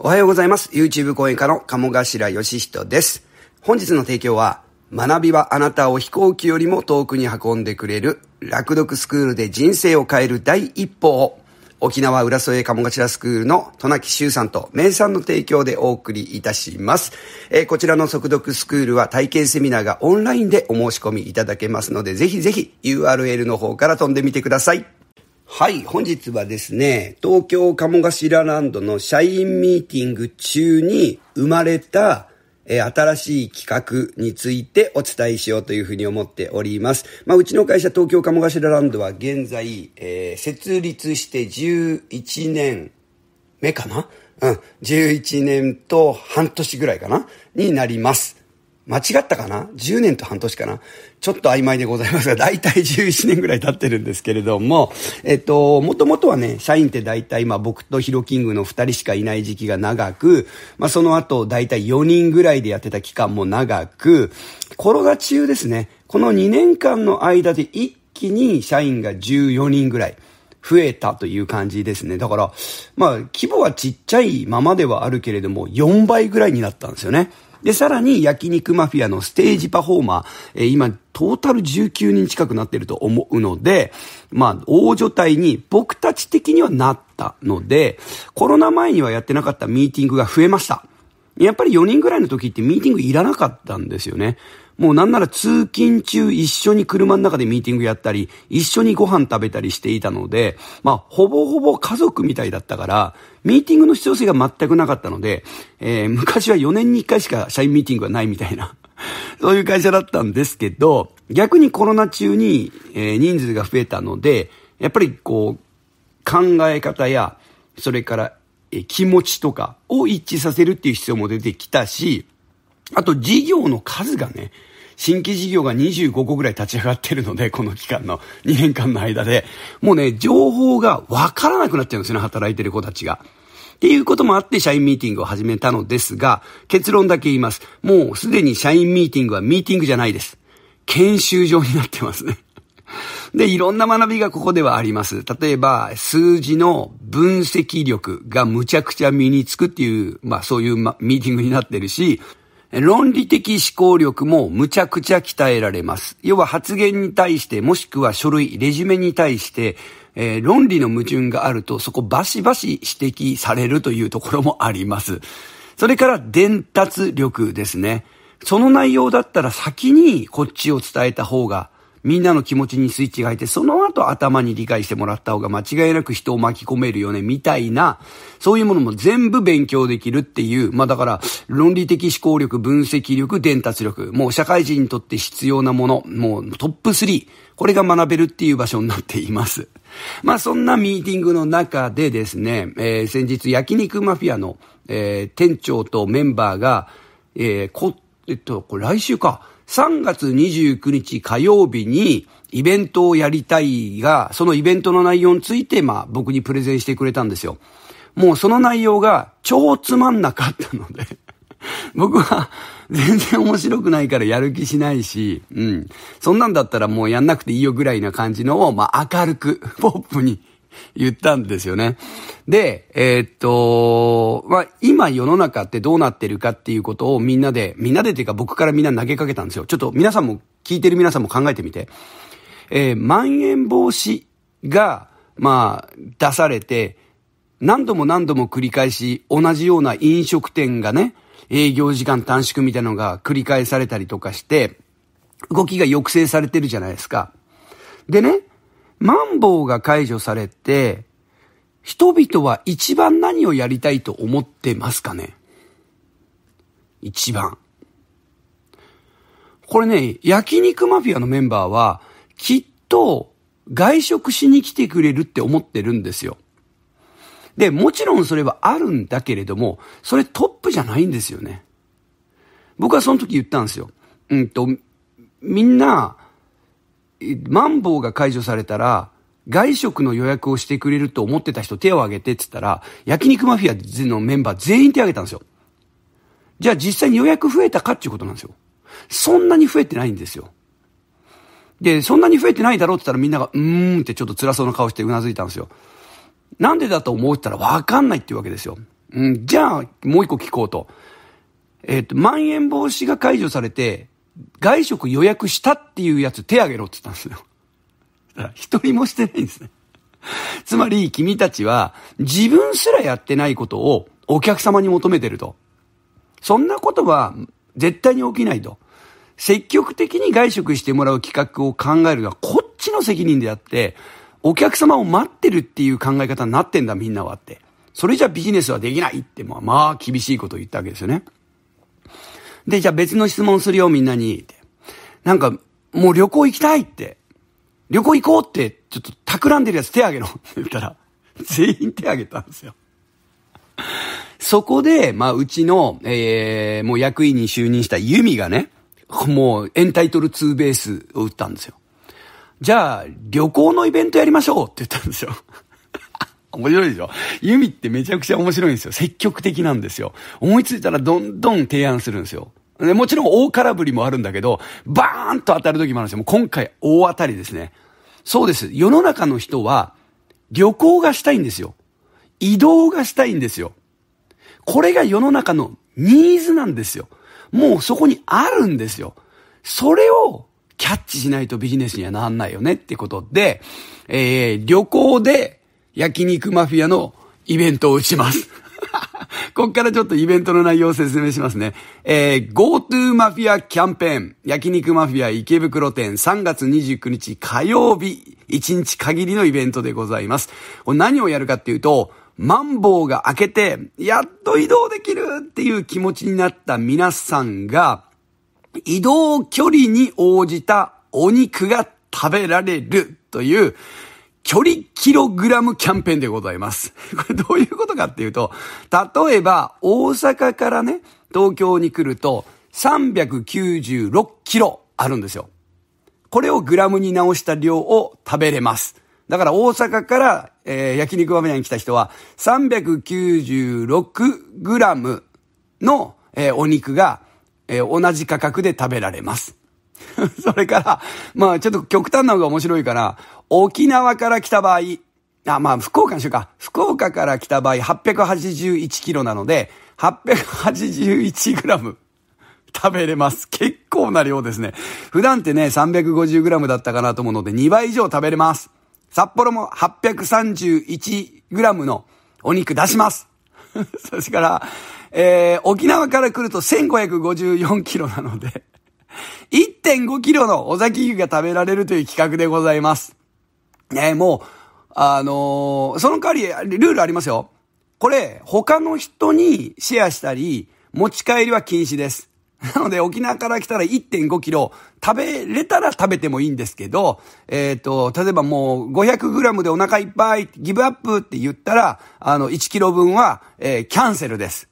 おはようございます。YouTube 講演家の鴨頭義人です。本日の提供は、学びはあなたを飛行機よりも遠くに運んでくれる、落読スクールで人生を変える第一歩を、沖縄浦添鴨頭スクールの戸木修さんと名産の提供でお送りいたします。えー、こちらの速読スクールは体験セミナーがオンラインでお申し込みいただけますので、ぜひぜひ URL の方から飛んでみてください。はい、本日はですね、東京鴨頭ランドの社員ミーティング中に生まれたえ新しい企画についてお伝えしようというふうに思っております。まあ、うちの会社東京鴨頭ランドは現在、えー、設立して11年目かなうん、11年と半年ぐらいかなになります。間違ったかな ?10 年と半年かなちょっと曖昧でございますが、だいたい11年ぐらい経ってるんですけれども、えっと、もともとはね、社員ってだいたい今僕とヒロキングの2人しかいない時期が長く、まあその後だいたい4人ぐらいでやってた期間も長く、コロナ中ですね、この2年間の間で一気に社員が14人ぐらい。増えたという感じですね。だから、まあ、規模はちっちゃいままではあるけれども、4倍ぐらいになったんですよね。で、さらに焼肉マフィアのステージパフォーマー、えー、今、トータル19人近くなってると思うので、まあ、大所帯に僕たち的にはなったので、コロナ前にはやってなかったミーティングが増えました。やっぱり4人ぐらいの時ってミーティングいらなかったんですよね。もうなんなら通勤中一緒に車の中でミーティングやったり、一緒にご飯食べたりしていたので、まあ、ほぼほぼ家族みたいだったから、ミーティングの必要性が全くなかったので、えー、昔は4年に1回しか社員ミーティングはないみたいな、そういう会社だったんですけど、逆にコロナ中に、えー、人数が増えたので、やっぱりこう、考え方や、それから気持ちとかを一致させるっていう必要も出てきたし、あと事業の数がね、新規事業が25個ぐらい立ち上がってるので、この期間の2年間の間で、もうね、情報がわからなくなっちゃうんですよね、働いてる子たちが。っていうこともあって社員ミーティングを始めたのですが、結論だけ言います。もうすでに社員ミーティングはミーティングじゃないです。研修場になってますね。で、いろんな学びがここではあります。例えば、数字の分析力がむちゃくちゃ身につくっていう、まあそういう、ま、ミーティングになってるし、論理的思考力もむちゃくちゃ鍛えられます。要は発言に対して、もしくは書類、レジュメに対して、えー、論理の矛盾があると、そこバシバシ指摘されるというところもあります。それから伝達力ですね。その内容だったら先にこっちを伝えた方がみんなの気持ちにスイッチが入って、その後頭に理解してもらった方が間違いなく人を巻き込めるよね、みたいな、そういうものも全部勉強できるっていう、まあだから、論理的思考力、分析力、伝達力、もう社会人にとって必要なもの、もうトップ3、これが学べるっていう場所になっています。まあそんなミーティングの中でですね、えー、先日焼肉マフィアの、えー、店長とメンバーが、えー、こ、えっと、これ来週か、3月29日火曜日にイベントをやりたいが、そのイベントの内容について、まあ僕にプレゼンしてくれたんですよ。もうその内容が超つまんなかったので 僕は全然面白くないからやる気しないし、うん。そんなんだったらもうやんなくていいよぐらいな感じのを、まあ明るく、ポップに言ったんですよね。で、えー、っと、まあ、今世の中ってどうなってるかっていうことをみんなで、みんなでっていうか僕からみんな投げかけたんですよ。ちょっと皆さんも、聞いてる皆さんも考えてみて。えー、まん延防止が、まあ、出されて、何度も何度も繰り返し、同じような飲食店がね、営業時間短縮みたいなのが繰り返されたりとかして、動きが抑制されてるじゃないですか。でね、マンボウが解除されて、人々は一番何をやりたいと思ってますかね一番。これね、焼肉マフィアのメンバーは、きっと外食しに来てくれるって思ってるんですよ。で、もちろんそれはあるんだけれども、それトップじゃないんですよね。僕はその時言ったんですよ。うんと、みんな、マンボウが解除されたら、外食の予約をしてくれると思ってた人手を挙げてって言ったら、焼肉マフィアのメンバー全員手挙げたんですよ。じゃあ実際に予約増えたかっていうことなんですよ。そんなに増えてないんですよ。で、そんなに増えてないだろうって言ったらみんなが、うーんってちょっと辛そうな顔してうなずいたんですよ。なんでだと思ったらわかんないっていうわけですよ。うん、じゃあ、もう一個聞こうと。えっ、ー、と、まん延防止が解除されて、外食予約したっていうやつ手挙げろって言ったんですよ。ったら一人もしてないんですね。つまり君たちは自分すらやってないことをお客様に求めてると。そんなことは絶対に起きないと。積極的に外食してもらう企画を考えるのはこっちの責任であって、お客様を待ってるっていう考え方になってんだみんなはって。それじゃビジネスはできないって、まあ、まあ厳しいことを言ったわけですよね。で、じゃあ別の質問するよみんなに。なんか、もう旅行行きたいって。旅行行こうって、ちょっと企んでるやつ手挙げろって 言ったら、全員手挙げたんですよ。そこで、まあ、うちの、ええー、もう役員に就任したユミがね、もうエンタイトルツーベースを打ったんですよ。じゃあ、旅行のイベントやりましょうって言ったんですよ。面白いでしょユミってめちゃくちゃ面白いんですよ。積極的なんですよ。思いついたらどんどん提案するんですよ。で、もちろん大空振りもあるんだけど、バーンと当たる時もあるんですよ。もう今回大当たりですね。そうです。世の中の人は旅行がしたいんですよ。移動がしたいんですよ。これが世の中のニーズなんですよ。もうそこにあるんですよ。それをキャッチしないとビジネスにはなんないよねってことで、えー、旅行で焼肉マフィアのイベントを打ちます。こっからちょっとイベントの内容を説明しますね。えー、GoTo マフィアキャンペーン、焼肉マフィア池袋店3月29日火曜日、1日限りのイベントでございます。これ何をやるかっていうと、マンボウが開けて、やっと移動できるっていう気持ちになった皆さんが、移動距離に応じたお肉が食べられるという、距離キログラムキャンペーンでございます。これどういうことかっていうと、例えば大阪からね、東京に来ると396キロあるんですよ。これをグラムに直した量を食べれます。だから大阪から、えー、焼肉バーに来た人は396グラムの、えー、お肉が、えー、同じ価格で食べられます。それから、まあちょっと極端な方が面白いから、沖縄から来た場合、あ、まあ、福岡にしようか。福岡から来た場合、881キロなので、881グラム食べれます。結構な量ですね。普段ってね、350グラムだったかなと思うので、2倍以上食べれます。札幌も831グラムのお肉出します。そしから、えー、沖縄から来ると1554キロなので、1.5キロの尾崎牛が食べられるという企画でございます。ね、もう、あのー、その代わり、ルールありますよ。これ、他の人にシェアしたり、持ち帰りは禁止です。なので、沖縄から来たら1.5キロ、食べれたら食べてもいいんですけど、えっ、ー、と、例えばもう500グラムでお腹いっぱい、ギブアップって言ったら、あの、1キロ分は、えー、キャンセルです。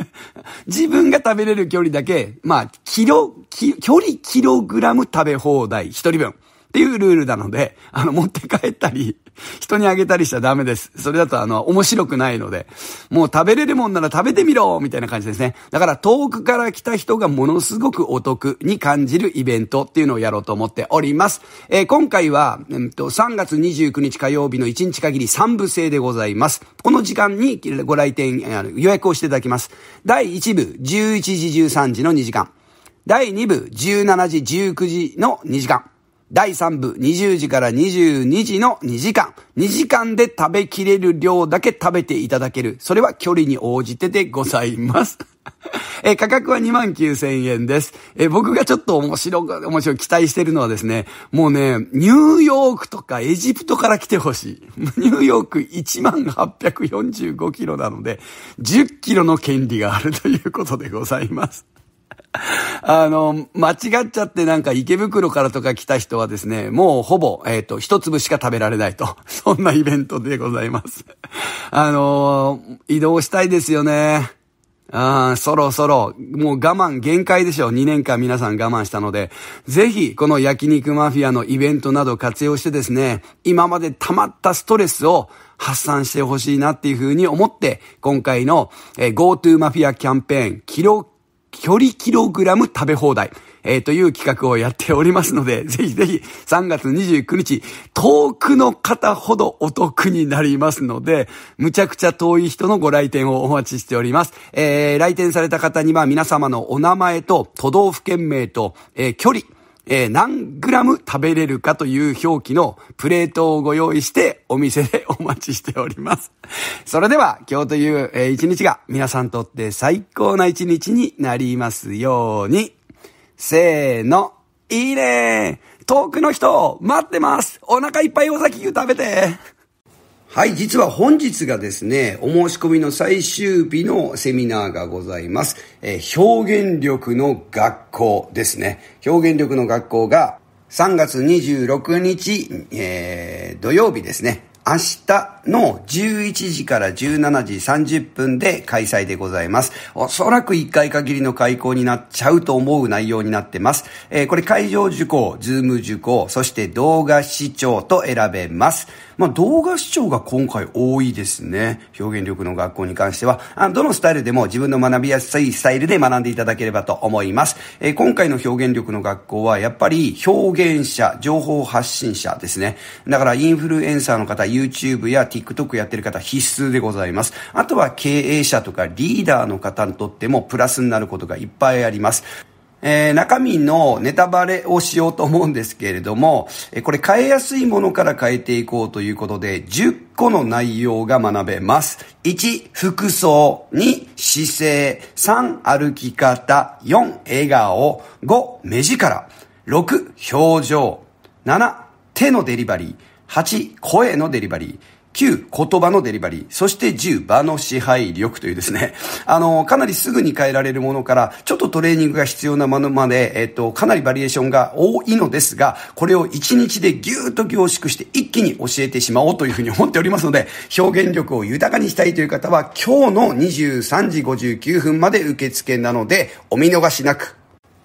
自分が食べれる距離だけ、まあ、キロ、キ距離キログラム食べ放題、1人分。っていうルールなので、あの、持って帰ったり、人にあげたりしちゃダメです。それだと、あの、面白くないので、もう食べれるもんなら食べてみろみたいな感じですね。だから、遠くから来た人がものすごくお得に感じるイベントっていうのをやろうと思っております。えー、今回は、えー、と、3月29日火曜日の1日限り3部制でございます。この時間にご来店、予約をしていただきます。第1部、11時13時の2時間。第2部、17時19時の2時間。第3部20時から22時の2時間。2時間で食べきれる量だけ食べていただける。それは距離に応じてでございます。え価格は29,000円です。え僕がちょっと面白く、面白い期待してるのはですね、もうね、ニューヨークとかエジプトから来てほしい。ニューヨーク18,845キロなので、10キロの権利があるということでございます。あの、間違っちゃってなんか池袋からとか来た人はですね、もうほぼ、えっ、ー、と、一粒しか食べられないと。そんなイベントでございます。あの移動したいですよね。ああ、そろそろ、もう我慢限界でしょう。2年間皆さん我慢したので、ぜひ、この焼肉マフィアのイベントなど活用してですね、今まで溜まったストレスを発散してほしいなっていうふうに思って、今回の、え GoTo マフィアキャンペーン、距離キログラム食べ放題、えー、という企画をやっておりますので、ぜひぜひ3月29日、遠くの方ほどお得になりますので、むちゃくちゃ遠い人のご来店をお待ちしております。えー、来店された方には皆様のお名前と都道府県名と、えー、距離、えー、何グラム食べれるかという表記のプレートをご用意してお店で お待ちしております。それでは今日という、え一日が皆さんにとって最高な一日になりますように。せーの、いいね遠くの人、待ってますお腹いっぱいお酒食べてはい、実は本日がですね、お申し込みの最終日のセミナーがございます。えー、表現力の学校ですね。表現力の学校が3月26日、えー、土曜日ですね。明日の11時から17時30分で開催でございます。おそらく1回限りの開講になっちゃうと思う内容になってます。えー、これ会場受講、ズーム受講、そして動画視聴と選べます。まあ、動画視聴が今回多いですね。表現力の学校に関しては、あどのスタイルでも自分の学びやすいスタイルで学んでいただければと思います。えー、今回の表現力の学校は、やっぱり表現者、情報発信者ですね。だからインフルエンサーの方、YouTube や TikTok やってる方必須でございます。あとは経営者とかリーダーの方にとってもプラスになることがいっぱいあります。えー、中身のネタバレをしようと思うんですけれども、えこれ変えやすいものから変えていこうということで、10個の内容が学べます。1、服装。2、姿勢。3、歩き方。4、笑顔。5、目力。6、表情。7、手のデリバリー。8、声のデリバリー。9、言葉のデリバリー。そして10、場の支配力というですね、あの、かなりすぐに変えられるものから、ちょっとトレーニングが必要なものまで、えっと、かなりバリエーションが多いのですが、これを1日でぎゅーっと凝縮して一気に教えてしまおうというふうに思っておりますので、表現力を豊かにしたいという方は、今日の23時59分まで受付なので、お見逃しなく。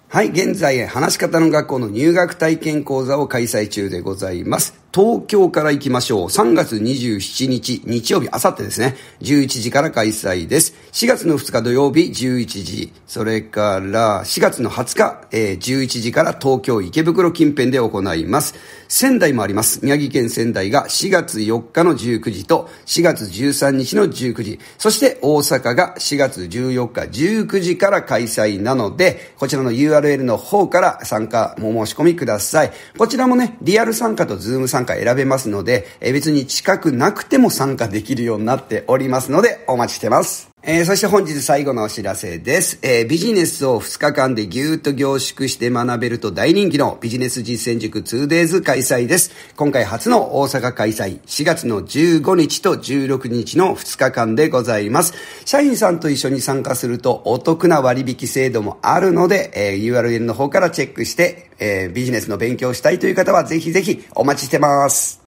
はい、現在、話し方の学校の入学体験講座を開催中でございます。東京から行きましょう。3月27日、日曜日、あさってですね。11時から開催です。4月の2日土曜日、11時。それから、4月の20日、えー、11時から東京池袋近辺で行います。仙台もあります。宮城県仙台が4月4日の19時と、4月13日の19時。そして大阪が4月14日19時から開催なので、こちらの URL の方から参加、お申し込みください。こちらもね、リアル参加とズーム参加参加選べますので、え別に近くなくても参加できるようになっておりますので、お待ちしてます。えー、そして本日最後のお知らせです。えー、ビジネスを2日間でぎゅーっと凝縮して学べると大人気のビジネス実践塾 2days 開催です。今回初の大阪開催、4月の15日と16日の2日間でございます。社員さんと一緒に参加するとお得な割引制度もあるので、えー、URL の方からチェックして、えビジネスの勉強したいという方はぜひぜひお待ちしてます。